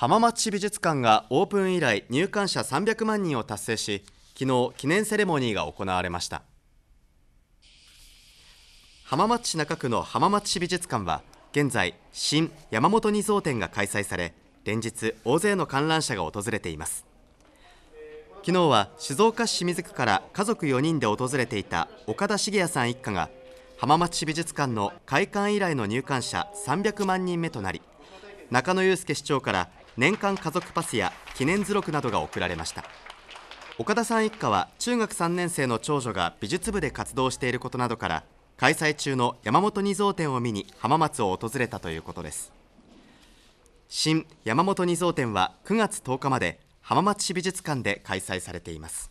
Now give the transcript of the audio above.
浜松市美術館がオープン以来入館者300万人を達成し昨日記念セレモニーが行われました浜松市中区の浜松市美術館は現在新山本二蔵展が開催され連日大勢の観覧者が訪れています昨日は静岡市清水区から家族4人で訪れていた岡田茂也さん一家が浜松市美術館の開館以来の入館者300万人目となり中野裕介市長から年間家族パスや記念図録などが贈られました岡田さん一家は中学3年生の長女が美術部で活動していることなどから開催中の山本二蔵展を見に浜松を訪れたということです新山本二蔵展は9月10日まで浜松市美術館で開催されています